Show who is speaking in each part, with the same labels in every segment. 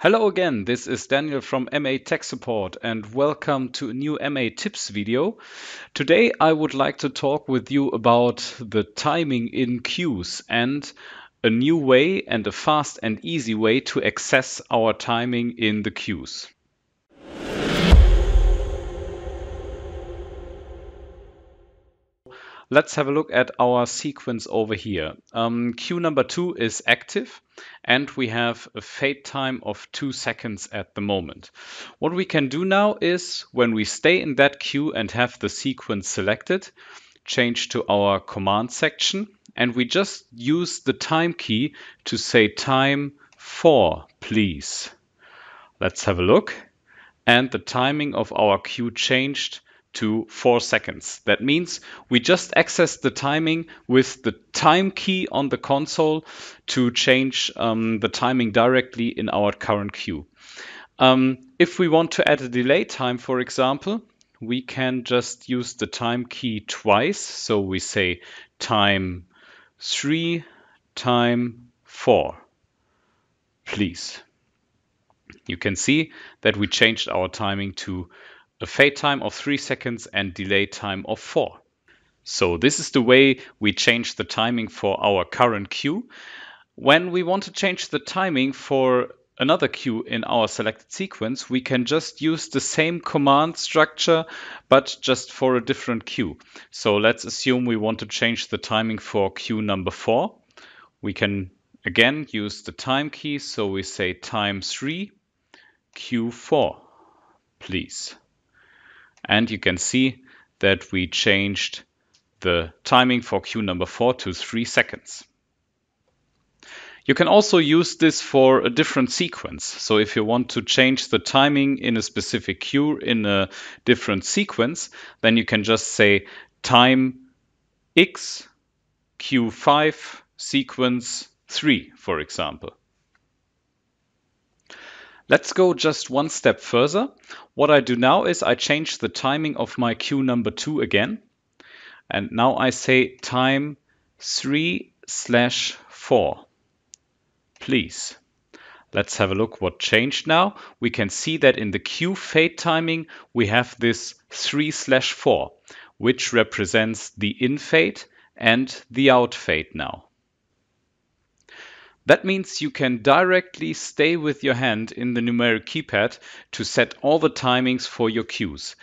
Speaker 1: Hello again, this is Daniel from MA Tech Support and welcome to a new MA Tips video. Today I would like to talk with you about the timing in queues and a new way and a fast and easy way to access our timing in the queues. let's have a look at our sequence over here. Um, queue number two is active and we have a fade time of two seconds at the moment. What we can do now is when we stay in that queue and have the sequence selected, change to our command section and we just use the time key to say time four, please. Let's have a look. And the timing of our queue changed to 4 seconds. That means we just access the timing with the time key on the console to change um, the timing directly in our current queue. Um, if we want to add a delay time, for example, we can just use the time key twice. So we say time 3, time 4, please. You can see that we changed our timing to a fade time of 3 seconds and delay time of 4. So this is the way we change the timing for our current queue. When we want to change the timing for another queue in our selected sequence, we can just use the same command structure, but just for a different queue. So let's assume we want to change the timing for queue number four. We can again use the time key. So we say time three, queue four, please. And you can see that we changed the timing for queue number four to three seconds. You can also use this for a different sequence. So if you want to change the timing in a specific queue in a different sequence, then you can just say time X, Q5, sequence 3, for example. Let's go just one step further. What I do now is I change the timing of my queue number two again. And now I say time three slash four, please. Let's have a look what changed now. We can see that in the queue fade timing, we have this three slash four, which represents the in fade and the out fade now. That means you can directly stay with your hand in the numeric keypad to set all the timings for your cues.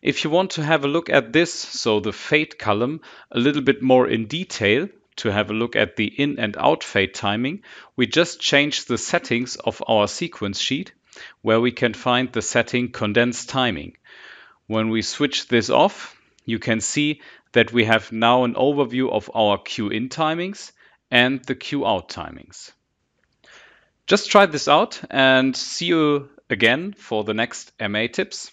Speaker 1: If you want to have a look at this, so the fade column, a little bit more in detail, to have a look at the in and out fade timing, we just change the settings of our sequence sheet where we can find the setting condensed timing. When we switch this off, you can see that we have now an overview of our cue in timings and the queue out timings. Just try this out and see you again for the next MA tips.